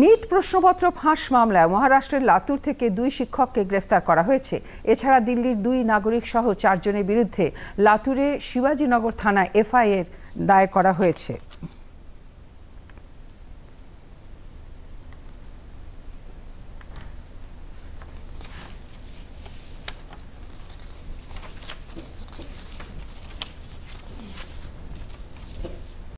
NEET প্রশ্নপত্র ফাঁস মামলায় মহারাষ্ট্রের লাতুর থেকে দুই শিক্ষককে গ্রেফতার করা হয়েছে এছাড়া দিল্লির দুই নাগরিক সহ চারজনের বিরুদ্ধে লাতুরে শিবাজীনগর থানায় এফআইআর দায়ের করা হয়েছে